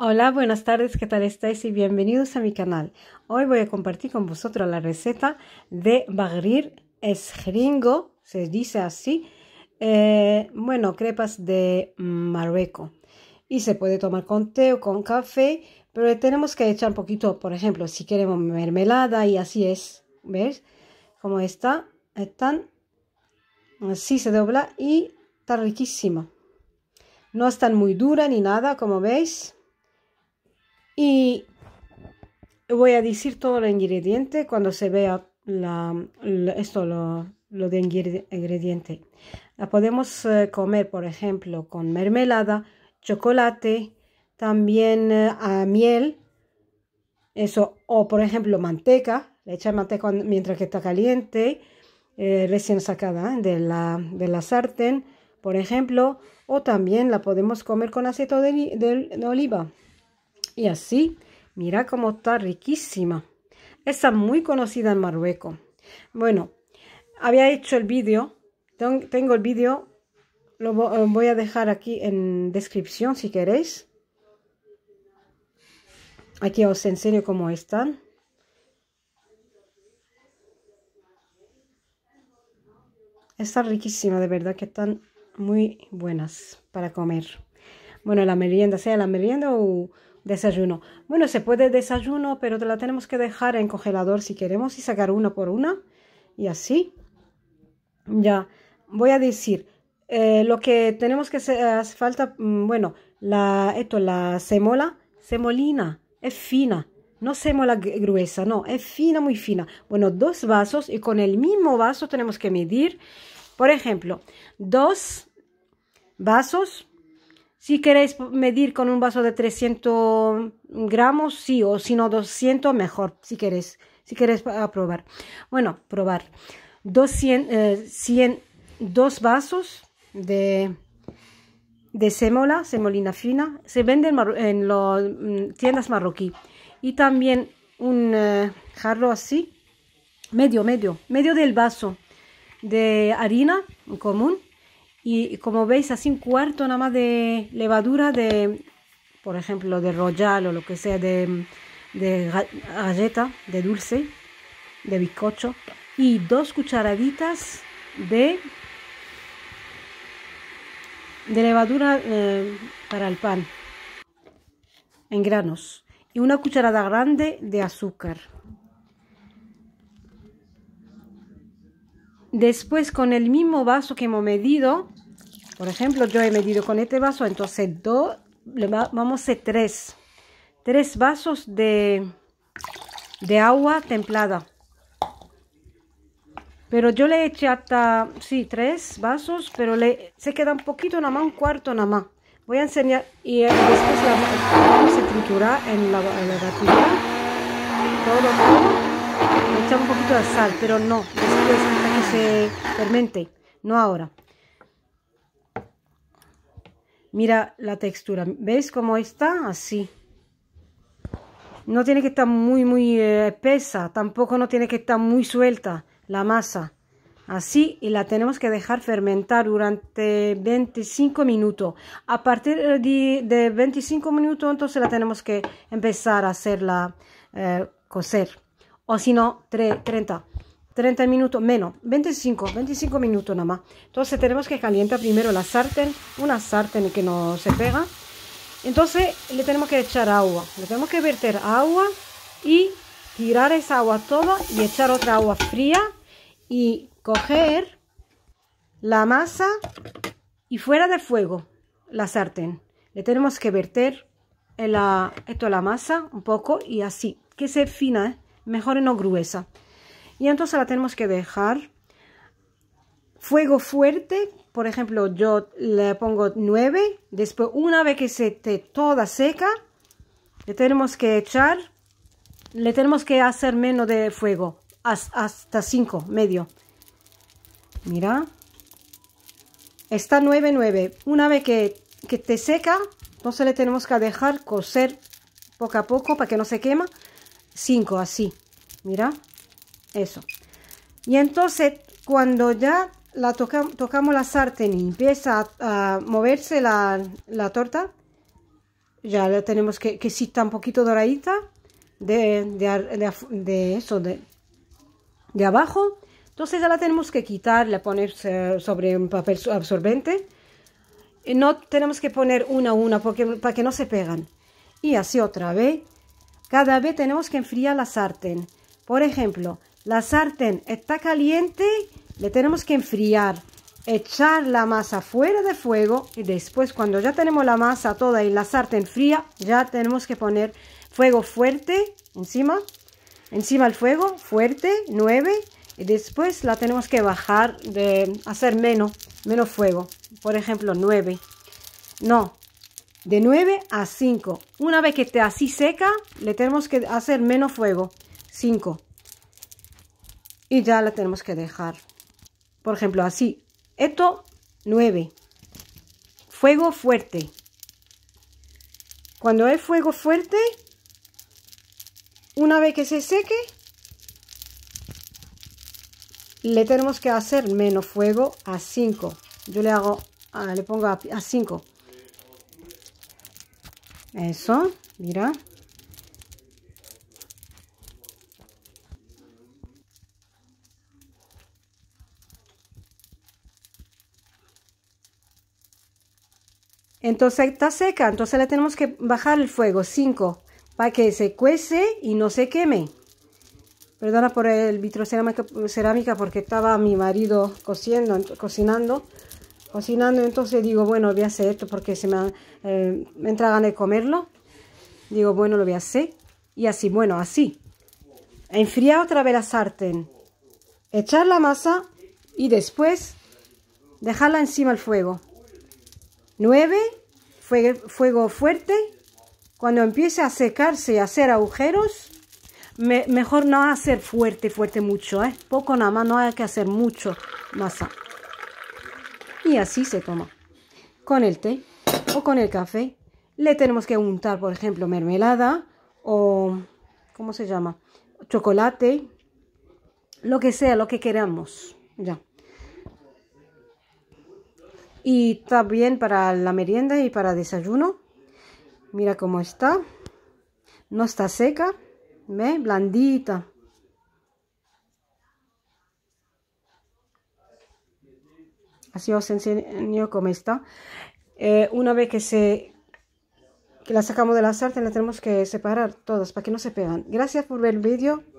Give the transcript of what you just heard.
Hola, buenas tardes, ¿qué tal estáis? Y bienvenidos a mi canal. Hoy voy a compartir con vosotros la receta de bagrir esgringo, se dice así, eh, bueno, crepas de Marruecos. Y se puede tomar con té o con café, pero tenemos que echar un poquito, por ejemplo, si queremos mermelada y así es, ¿ves? Como está, están, así se dobla y está riquísima. No están muy dura ni nada, como veis y voy a decir todo el ingrediente cuando se vea esto, lo, de ingrediente. La podemos eh, comer, por ejemplo, con mermelada, chocolate, también eh, a miel, eso, o por ejemplo manteca, le echar manteca mientras que está caliente, eh, recién sacada de la, de sartén, por ejemplo, o también la podemos comer con aceite de oliva. Y así, mira cómo está riquísima. Esa muy conocida en Marruecos. Bueno, había hecho el vídeo. Tengo el vídeo. Lo eh, voy a dejar aquí en descripción si queréis. Aquí os enseño cómo están. Está riquísima, de verdad que están muy buenas para comer. Bueno, la merienda, sea la merienda o Desayuno. Bueno, se puede desayuno, pero te la tenemos que dejar en congelador si queremos y sacar una por una. Y así. Ya, voy a decir eh, lo que tenemos que hacer, hace falta, mm, bueno, la, esto, la semola, semolina, es fina. No semola gruesa, no, es fina, muy fina. Bueno, dos vasos y con el mismo vaso tenemos que medir, por ejemplo, dos vasos si queréis medir con un vaso de 300 gramos, sí, o si no 200, mejor, si queréis, si queréis probar. Bueno, probar. 200, eh, cien, dos vasos de, de semola, semolina fina, se vende en, las mm, tiendas marroquí. Y también un eh, jarro así, medio, medio, medio del vaso de harina común y como veis así un cuarto nada más de levadura de por ejemplo de royal o lo que sea de, galleta de dulce de bizcocho y dos cucharaditas de de levadura eh, para el pan en granos y una cucharada grande de azúcar después con el mismo vaso que hemos medido por ejemplo, yo he medido con este vaso, entonces dos, vamos a hacer tres. Tres vasos de, agua templada. Pero yo le eché hasta, sí, tres vasos, pero le, se queda un poquito nada más, un cuarto nada más. Voy a enseñar y eh, después la vamos a triturar en la, en batida. Todo, todo. Le echamos un poquito de sal, pero no, después se fermente, no ahora. Mira la textura. ¿Veis cómo está? Así. No tiene que estar muy, muy eh, espesa. Tampoco no tiene que estar muy suelta la masa. Así y la tenemos que dejar fermentar durante 25 minutos. A partir de, 25 minutos entonces la tenemos que empezar a hacerla eh, cocer. O si no, 30. 30 minutos, menos, 25, 25 minutos nada más. Entonces tenemos que calientar primero la sartén, una sartén que no se pega. Entonces le tenemos que echar agua, le tenemos que verter agua y tirar esa agua toda y echar otra agua fría y coger la masa y fuera de fuego la sartén. Le tenemos que verter en la, esto la masa un poco y así, que sea fina, ¿eh? mejor no gruesa. Y entonces la tenemos que dejar. Fuego fuerte, por ejemplo, yo le pongo 9. Después, una vez que se esté toda seca, le tenemos que echar, le tenemos que hacer menos de fuego, hasta 5, medio. Mira. Está 9, 9. Una vez que, que te seca, entonces le tenemos que dejar coser poco a poco para que no se quema. 5, así. Mira. Eso. Y entonces, cuando ya la toca, tocamos la sartén y empieza a, moverse la, torta, ya la tenemos que, que un poquito doradita, de, eso, de, abajo, entonces ya la tenemos que quitar, la poner sobre un papel absorbente. Y no tenemos que poner una a una porque, para que no se pegan. Y así otra vez. Cada vez tenemos que enfriar la sartén. Por ejemplo, la sartén está caliente, le tenemos que enfriar, echar la masa fuera de fuego y después cuando ya tenemos la masa toda y la sartén fría, ya tenemos que poner fuego fuerte encima, encima el fuego fuerte, 9, y después la tenemos que bajar de hacer menos, menos fuego, por ejemplo 9. No, de 9 a 5. Una vez que esté así seca, le tenemos que hacer menos fuego, 5 y ya la tenemos que dejar. Por ejemplo, así. Esto 9. Fuego fuerte. Cuando hay fuego fuerte, una vez que se seque, le tenemos que hacer menos fuego a 5. Yo le hago, ah, le pongo a 5. Eso, mira. Entonces está seca, entonces le tenemos que bajar el fuego, 5, para que se cuece y no se queme. Perdona por el vitrocerámica cerámica porque estaba mi marido cociendo, cocinando. Cocinando, entonces digo, bueno, voy a hacer esto porque se me, eh, me entra ganas de comerlo. Digo, bueno, lo voy a hacer. Y así, bueno, así. Enfriar otra vez la sartén. Echar la masa y después dejarla encima al fuego. 9. fuego fuerte. Cuando empiece a secarse y hacer agujeros, mejor no hacer fuerte, fuerte mucho, ¿eh? Poco nada más, no hay que hacer mucho masa. Y así se toma. Con el té o con el café le tenemos que untar, por ejemplo, mermelada o, ¿cómo se llama? Chocolate, lo que sea, lo que queramos. Ya y también para la merienda y para desayuno. Mira cómo está. No está seca, ¿ve? Blandita. Así os enseño cómo está. Eh, una vez que se que la sacamos de la sartén, la tenemos que separar todas para que no se pegan. Gracias por ver el vídeo.